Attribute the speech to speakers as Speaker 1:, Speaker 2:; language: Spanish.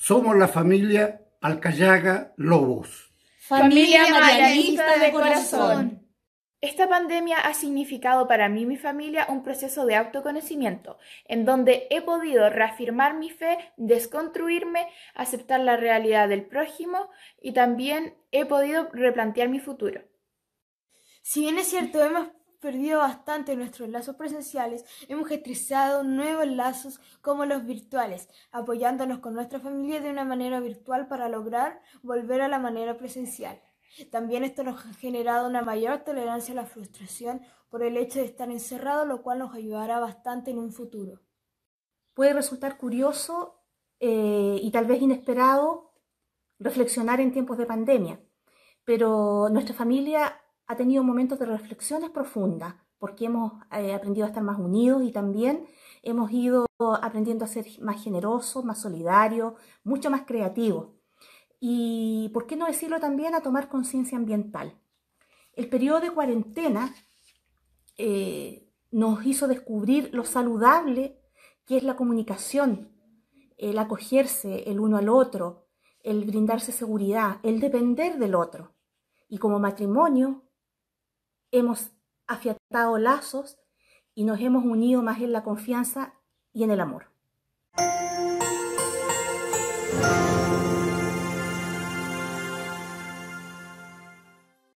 Speaker 1: Somos la familia Alcayaga Lobos.
Speaker 2: Familia marianista de corazón.
Speaker 3: Esta pandemia ha significado para mí y mi familia un proceso de autoconocimiento, en donde he podido reafirmar mi fe, desconstruirme, aceptar la realidad del prójimo y también he podido replantear mi futuro. Si bien es cierto, hemos
Speaker 4: perdido bastante nuestros lazos presenciales, hemos gestrizado nuevos lazos como los virtuales, apoyándonos con nuestra familia de una manera virtual para lograr volver a la manera presencial. También esto nos ha generado una mayor tolerancia a la frustración por el hecho de estar encerrado, lo cual nos ayudará bastante en un futuro.
Speaker 2: Puede resultar curioso eh, y tal vez inesperado reflexionar en tiempos de pandemia, pero nuestra familia ha tenido momentos de reflexiones profundas, porque hemos eh, aprendido a estar más unidos y también hemos ido aprendiendo a ser más generosos, más solidarios, mucho más creativos. Y, ¿por qué no decirlo también, a tomar conciencia ambiental? El periodo de cuarentena eh, nos hizo descubrir lo saludable que es la comunicación, el acogerse el uno al otro, el brindarse seguridad, el depender del otro. Y como matrimonio hemos afiatado lazos y nos hemos unido más en la confianza y en el amor.